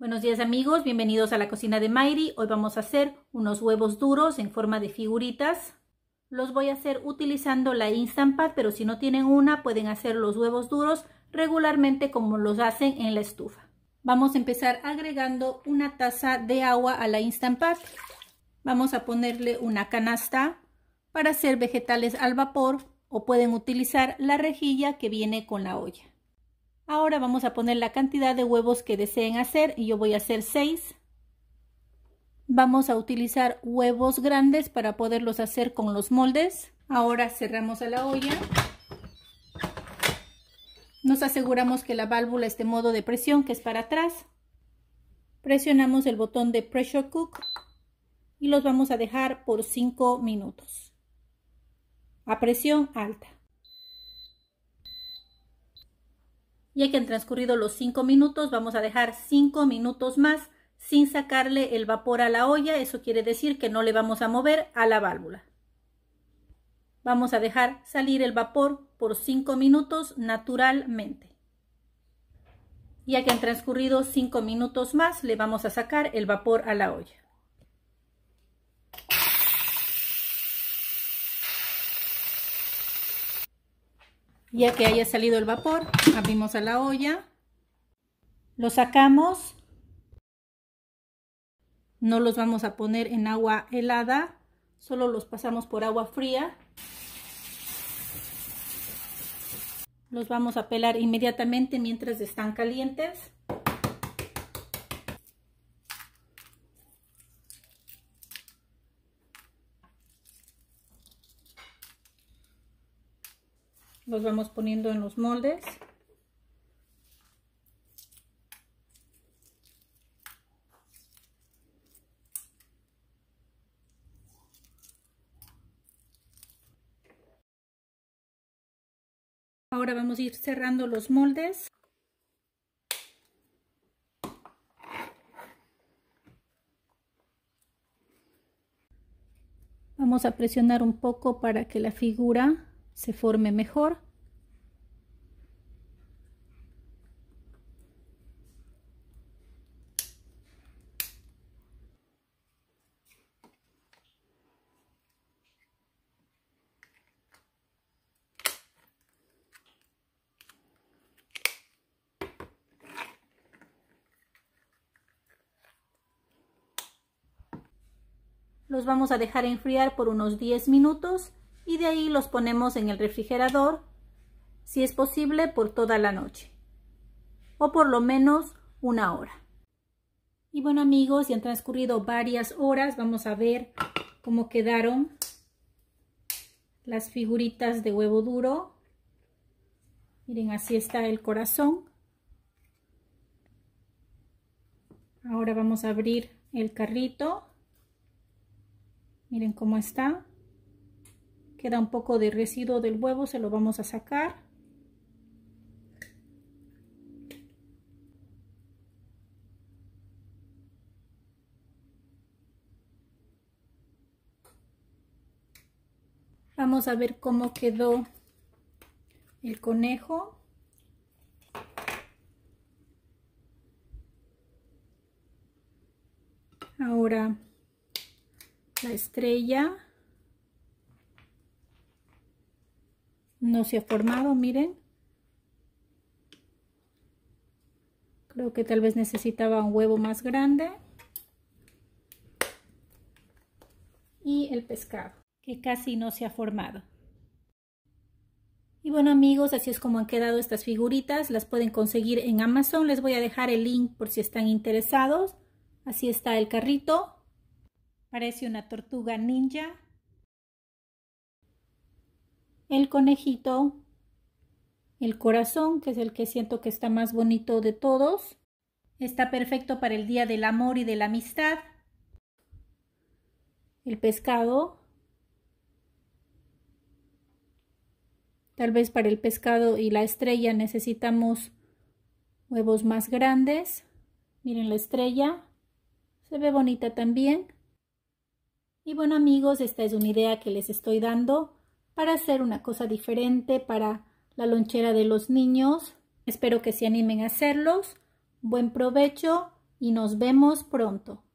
Buenos días amigos, bienvenidos a la cocina de Mayri. Hoy vamos a hacer unos huevos duros en forma de figuritas. Los voy a hacer utilizando la Instant Pot, pero si no tienen una pueden hacer los huevos duros regularmente como los hacen en la estufa. Vamos a empezar agregando una taza de agua a la Instant Pot. Vamos a ponerle una canasta para hacer vegetales al vapor o pueden utilizar la rejilla que viene con la olla. Ahora vamos a poner la cantidad de huevos que deseen hacer y yo voy a hacer 6. Vamos a utilizar huevos grandes para poderlos hacer con los moldes. Ahora cerramos a la olla. Nos aseguramos que la válvula esté en modo de presión, que es para atrás. Presionamos el botón de Pressure Cook y los vamos a dejar por 5 minutos. A presión alta. ya que han transcurrido los 5 minutos, vamos a dejar 5 minutos más sin sacarle el vapor a la olla. Eso quiere decir que no le vamos a mover a la válvula. Vamos a dejar salir el vapor por 5 minutos naturalmente. Ya que han transcurrido 5 minutos más, le vamos a sacar el vapor a la olla. Ya que haya salido el vapor, abrimos a la olla, lo sacamos, no los vamos a poner en agua helada, solo los pasamos por agua fría. Los vamos a pelar inmediatamente mientras están calientes. los vamos poniendo en los moldes Ahora vamos a ir cerrando los moldes. Vamos a presionar un poco para que la figura se forme mejor. Los vamos a dejar enfriar por unos 10 minutos y de ahí los ponemos en el refrigerador, si es posible, por toda la noche o por lo menos una hora. Y bueno amigos, ya han transcurrido varias horas, vamos a ver cómo quedaron las figuritas de huevo duro. Miren, así está el corazón. Ahora vamos a abrir el carrito. Miren cómo está queda un poco de residuo del huevo se lo vamos a sacar vamos a ver cómo quedó el conejo ahora la estrella no se ha formado, miren. Creo que tal vez necesitaba un huevo más grande. Y el pescado, que casi no se ha formado. Y bueno amigos, así es como han quedado estas figuritas. Las pueden conseguir en Amazon. Les voy a dejar el link por si están interesados. Así está el carrito. Parece una tortuga ninja el conejito, el corazón, que es el que siento que está más bonito de todos. Está perfecto para el día del amor y de la amistad. El pescado. Tal vez para el pescado y la estrella necesitamos huevos más grandes. Miren la estrella. Se ve bonita también. Y bueno amigos, esta es una idea que les estoy dando para hacer una cosa diferente para la lonchera de los niños. Espero que se animen a hacerlos. Buen provecho y nos vemos pronto.